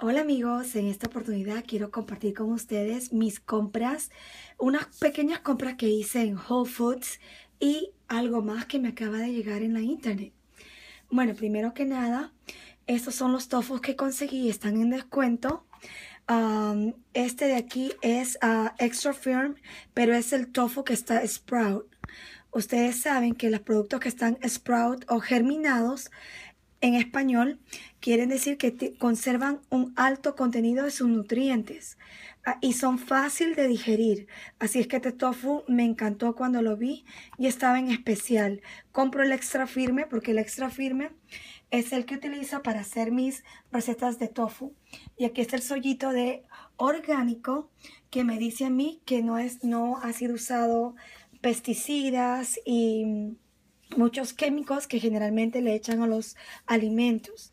Hola amigos, en esta oportunidad quiero compartir con ustedes mis compras, unas pequeñas compras que hice en Whole Foods y algo más que me acaba de llegar en la internet. Bueno, primero que nada, estos son los tofos que conseguí, están en descuento. Um, este de aquí es uh, extra firm, pero es el tofu que está sprout. Ustedes saben que los productos que están sprout o germinados en español quieren decir que conservan un alto contenido de sus nutrientes ah, y son fácil de digerir. Así es que este tofu me encantó cuando lo vi y estaba en especial. Compro el extra firme porque el extra firme es el que utiliza para hacer mis recetas de tofu. Y aquí está el sollito de orgánico que me dice a mí que no, es, no ha sido usado pesticidas y muchos químicos que generalmente le echan a los alimentos.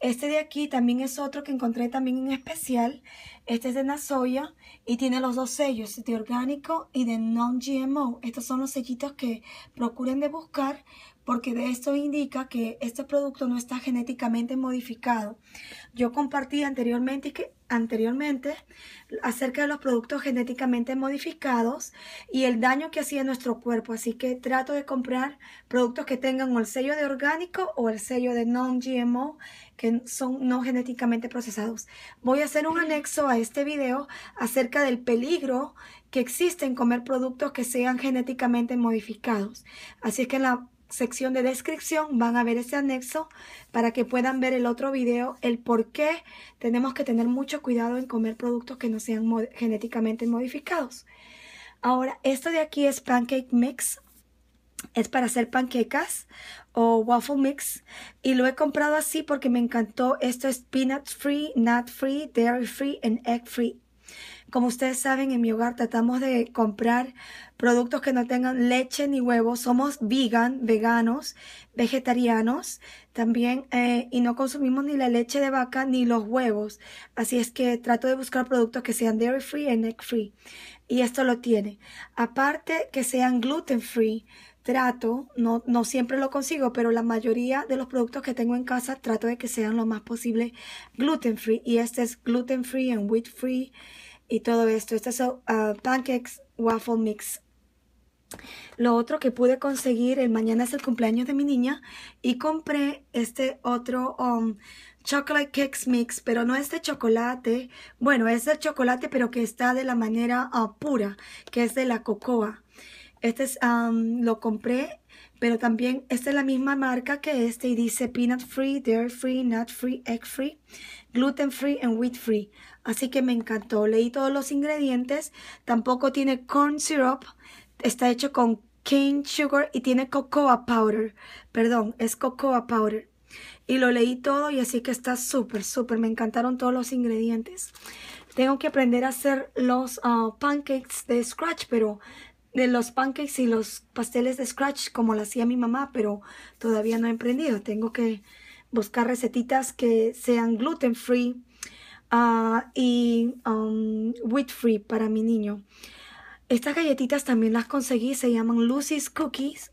Este de aquí también es otro que encontré también en especial. Este es de Nasoya y tiene los dos sellos, de orgánico y de non-GMO. Estos son los sellitos que procuren de buscar porque de esto indica que este producto no está genéticamente modificado. Yo compartí anteriormente que anteriormente acerca de los productos genéticamente modificados y el daño que hacía nuestro cuerpo. Así que trato de comprar productos que tengan el sello de orgánico o el sello de non-GMO, que son no genéticamente procesados. Voy a hacer un anexo a este video acerca del peligro que existe en comer productos que sean genéticamente modificados. Así es que la sección de descripción van a ver ese anexo para que puedan ver el otro video, el por qué tenemos que tener mucho cuidado en comer productos que no sean genéticamente modificados. Ahora, esto de aquí es pancake mix. Es para hacer panquecas o waffle mix. Y lo he comprado así porque me encantó. Esto es peanut free, nut free, dairy free and egg free. Como ustedes saben, en mi hogar tratamos de comprar productos que no tengan leche ni huevos. Somos vegan, veganos, vegetarianos también eh, y no consumimos ni la leche de vaca ni los huevos. Así es que trato de buscar productos que sean dairy free y egg free. Y esto lo tiene. Aparte que sean gluten free trato, no, no, siempre lo consigo, pero la mayoría de los productos que tengo en casa trato de que sean lo más posible gluten free. Y este es gluten free and wheat free y todo esto. Este es ah, pancakes waffle mix. Lo otro que pude conseguir, el mañana es el cumpleaños de mi niña y compré este otro um, chocolate cakes mix, pero no es de chocolate, bueno, es de chocolate pero que está de la manera ah, pura, que es de la cocoa. Este es, um, lo compré pero también esta es la misma marca que este y dice peanut free, dairy free, nut free, egg free, gluten free and wheat free. Así que me encantó. Leí todos los ingredientes. Tampoco tiene corn syrup. Está hecho con cane sugar y tiene cocoa powder. Perdón, es cocoa powder. Y lo leí todo y así que está súper, súper. Me encantaron todos los ingredientes tengo que aprender a hacer los ah, pancakes de scratch, pero de los pancakes y los pasteles de scratch como lo hacía mi mamá, pero todavía no he emprendido. Tengo que buscar recetitas que sean gluten free ah, y um, wheat free para mi niño. Estas galletitas también las conseguí, se llaman Lucy's Cookies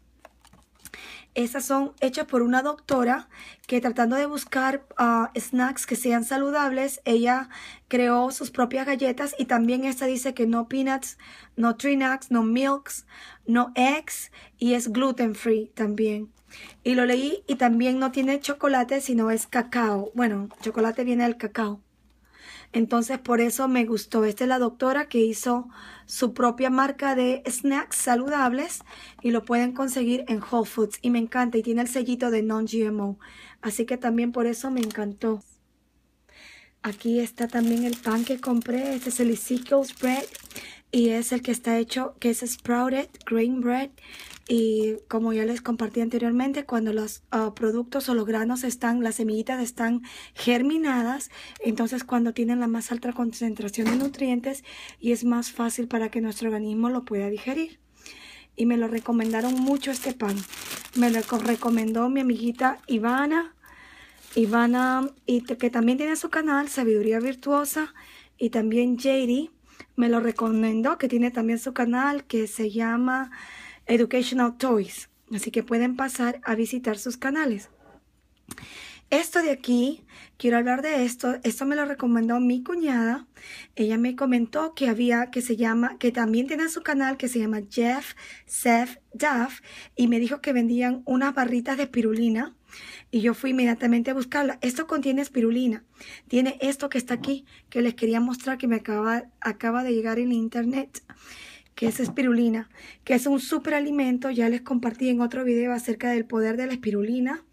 esas son hechas por una doctora que tratando de buscar ah, snacks que sean saludables, ella creó sus propias galletas y también esta dice que no peanuts, no tree nuts, no milks, no eggs y es gluten free también. Y lo leí y también no tiene chocolate, sino es cacao. Bueno, chocolate viene del cacao. Entonces por eso me gustó. Esta es la doctora que hizo su propia marca de snacks saludables y lo pueden conseguir en Whole Foods y me encanta y tiene el sellito de non-GMO. Así que también por eso me encantó. Aquí está también el pan que compré. Este es el Ezekiel's Bread y es el que está hecho, que es sprouted Green bread. Y como ya les compartí anteriormente, cuando los ah, productos o los granos están, las semillitas están germinadas, entonces cuando tienen la más alta concentración de nutrientes y es más fácil para que nuestro organismo lo pueda digerir. Y me lo recomendaron mucho este pan. Me lo recomendó mi amiguita Ivana. Ivana, y que también tiene su canal, Sabiduría Virtuosa, y también JD me lo recomendó, que tiene también su canal que se llama Educational Toys. Así que pueden pasar a visitar sus canales. Esto de aquí, quiero hablar de esto. Esto me lo recomendó mi cuñada. Ella me comentó que había, que se llama, que también tiene su canal que se llama Jeff Seth Duff. Y me dijo que vendían unas barritas de espirulina y yo fui inmediatamente a buscarla. Esto contiene espirulina. Tiene esto que está aquí, que les quería mostrar que me acaba, acaba de llegar en internet, que es espirulina, que es un superalimento. Ya les compartí en otro video acerca del poder de la espirulina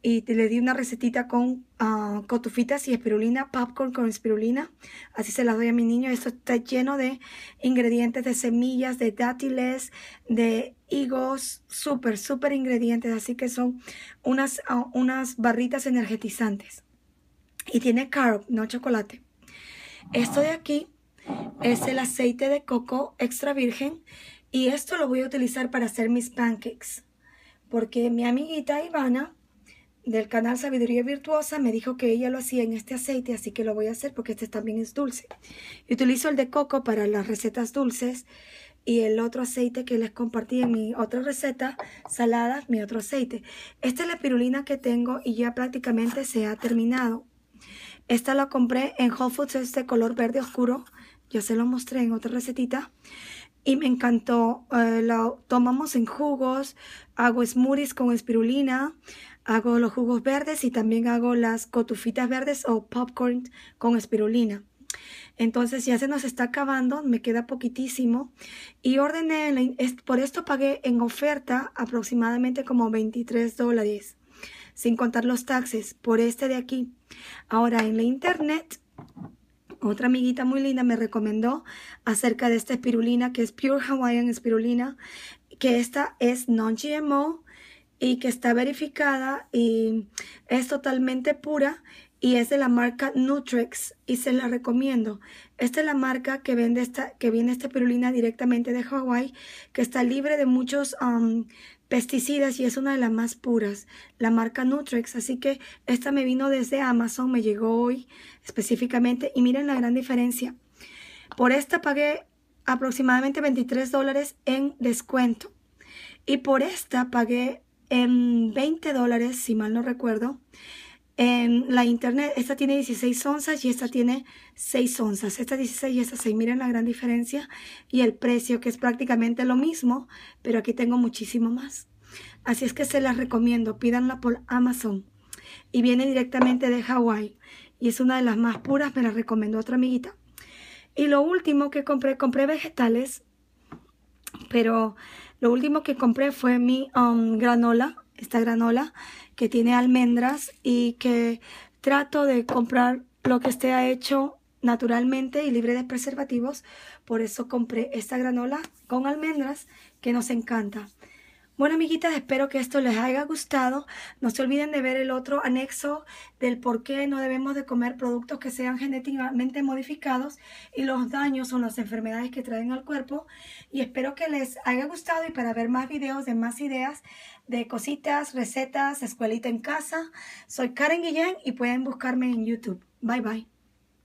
y te, le di una recetita con ah, cotufitas y espirulina, popcorn con espirulina. Así se las doy a mi niño. Esto está lleno de ingredientes de semillas, de dátiles, de higos, súper, súper ingredientes. Así que son unas, ah, unas barritas energetizantes. Y tiene carob, no chocolate. Esto de aquí es el aceite de coco extra virgen y esto lo voy a utilizar para hacer mis pancakes porque mi amiguita Ivana del canal Sabiduría Virtuosa me dijo que ella lo hacía en este aceite, así que lo voy a hacer porque este también es dulce. Utilizo el de coco para las recetas dulces y el otro aceite que les compartí en mi otra receta salada, mi otro aceite. Esta es la pirulina que tengo y ya prácticamente se ha terminado. Esta la compré en Whole Foods, es de color verde oscuro. Ya se lo mostré en otra recetita y me encantó. Eh, lo tomamos en jugos, hago smoothies con espirulina, hago los jugos verdes y también hago las cotufitas verdes o popcorn con espirulina. Entonces ya se nos está acabando, me queda poquitísimo. Y ordené, por esto pagué en oferta aproximadamente como 23 dólares, sin contar los taxes, por este de aquí. Ahora en la internet otra amiguita muy linda me recomendó acerca de esta espirulina que es Pure Hawaiian Spirulina, que esta es non-GMO y que está verificada y es totalmente pura y es de la marca nutrix y se la recomiendo. Esta es la marca que vende esta, que viene esta espirulina directamente de Hawaii, que está libre de muchos um, pesticidas y es una de las más puras, la marca Nutrex. Así que esta me vino desde Amazon, me llegó hoy específicamente y miren la gran diferencia. Por esta pagué aproximadamente 23 dólares en descuento y por esta pagué en 20 dólares, si mal no recuerdo, en la internet, esta tiene 16 onzas y esta tiene 6 onzas. Esta 16 y esta 6, miren la gran diferencia. Y el precio, que es prácticamente lo mismo, pero aquí tengo muchísimo más. Así es que se las recomiendo, pídanla por Amazon. Y viene directamente de Hawái. Y es una de las más puras, me la recomiendo otra amiguita. Y lo último que compré, compré vegetales, pero lo último que compré fue mi um, granola esta granola que tiene almendras y que trato de comprar lo que esté hecho naturalmente y libre de preservativos. Por eso compré esta granola con almendras que nos encanta. Bueno, amiguitas, espero que esto les haya gustado. No se olviden de ver el otro anexo del por qué no debemos de comer productos que sean genéticamente modificados y los daños o las enfermedades que traen al cuerpo. Y espero que les haya gustado y para ver más videos de más ideas de cositas, recetas, escuelita en casa. Soy Karen Guillén y pueden buscarme en YouTube. Bye bye.